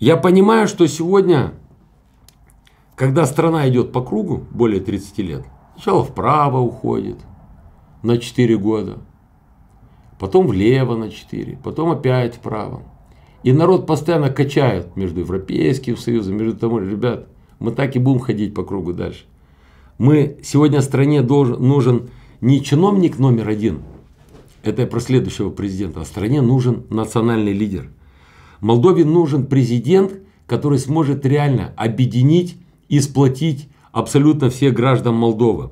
Я понимаю, что сегодня, когда страна идет по кругу более 30 лет, сначала вправо уходит на 4 года, потом влево на 4, потом опять вправо. И народ постоянно качает между Европейским Союзом, между тому, ребят, мы так и будем ходить по кругу дальше. Мы сегодня стране должен, нужен не чиновник номер один, это про следующего президента, а стране нужен национальный лидер – Молдове нужен президент, который сможет реально объединить и сплотить абсолютно всех граждан Молдовы.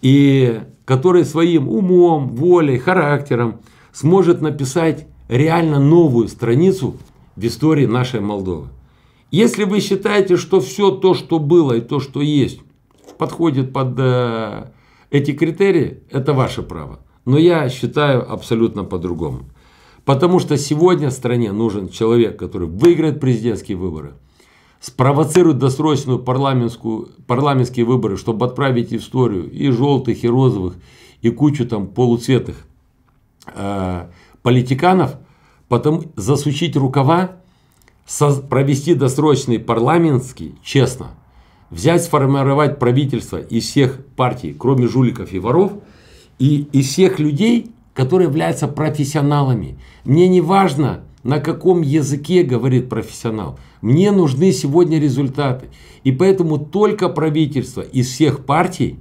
И который своим умом, волей, характером сможет написать реально новую страницу в истории нашей Молдовы. Если вы считаете, что все то, что было и то, что есть, подходит под э, эти критерии, это ваше право. Но я считаю абсолютно по-другому. Потому что сегодня стране нужен человек, который выиграет президентские выборы, спровоцирует досрочную парламентскую, парламентские выборы, чтобы отправить историю и желтых, и розовых, и кучу там полуцветых э, политиканов, потом засучить рукава, со, провести досрочный парламентский, честно, взять, сформировать правительство из всех партий, кроме жуликов и воров, и из всех людей, которые являются профессионалами. Мне не важно, на каком языке говорит профессионал. Мне нужны сегодня результаты. И поэтому только правительство из всех партий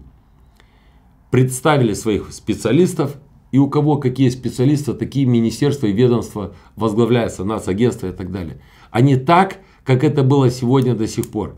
представили своих специалистов, и у кого какие специалисты, такие министерства и ведомства возглавляются, нацагентства и так далее. А не так, как это было сегодня до сих пор.